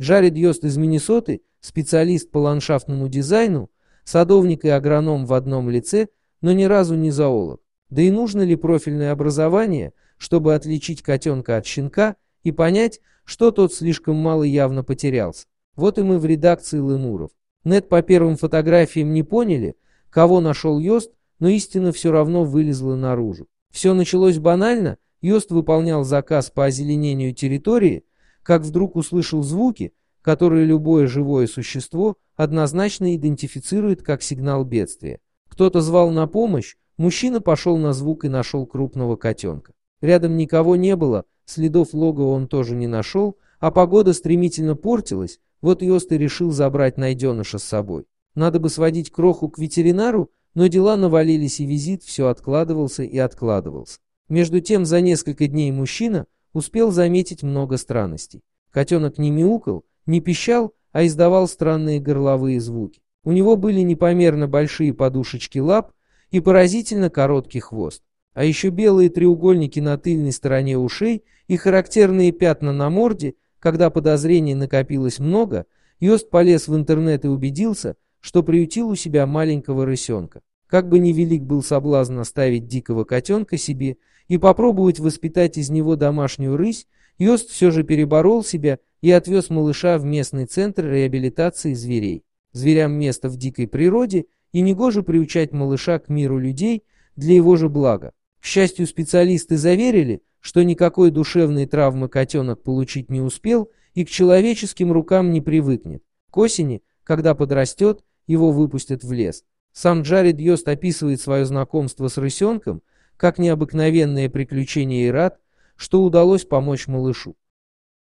Джаред Йост из Миннесоты, специалист по ландшафтному дизайну, садовник и агроном в одном лице, но ни разу не зоолог. Да и нужно ли профильное образование, чтобы отличить котенка от щенка и понять, что тот слишком мало явно потерялся. Вот и мы в редакции Лемуров. Нет по первым фотографиям не поняли, кого нашел Йост, но истина все равно вылезла наружу. Все началось банально, Йост выполнял заказ по озеленению территории, как вдруг услышал звуки, которые любое живое существо однозначно идентифицирует как сигнал бедствия. Кто-то звал на помощь, мужчина пошел на звук и нашел крупного котенка. Рядом никого не было, следов логова он тоже не нашел, а погода стремительно портилась, вот Йост и решил забрать найденыша с собой. Надо бы сводить кроху к ветеринару, но дела навалились и визит все откладывался и откладывался. Между тем за несколько дней мужчина успел заметить много странностей. Котенок не мяукал, не пищал, а издавал странные горловые звуки. У него были непомерно большие подушечки лап и поразительно короткий хвост. А еще белые треугольники на тыльной стороне ушей и характерные пятна на морде, когда подозрений накопилось много, Йост полез в интернет и убедился, что приютил у себя маленького рысенка. Как бы велик был соблазн оставить дикого котенка себе и попробовать воспитать из него домашнюю рысь, Йост все же переборол себя и отвез малыша в местный центр реабилитации зверей. Зверям место в дикой природе, и негоже приучать малыша к миру людей для его же блага. К счастью, специалисты заверили, что никакой душевной травмы котенок получить не успел и к человеческим рукам не привыкнет. К осени, когда подрастет, его выпустят в лес. Сам Джаред Йост описывает свое знакомство с рысенком как необыкновенное приключение и рад, что удалось помочь малышу.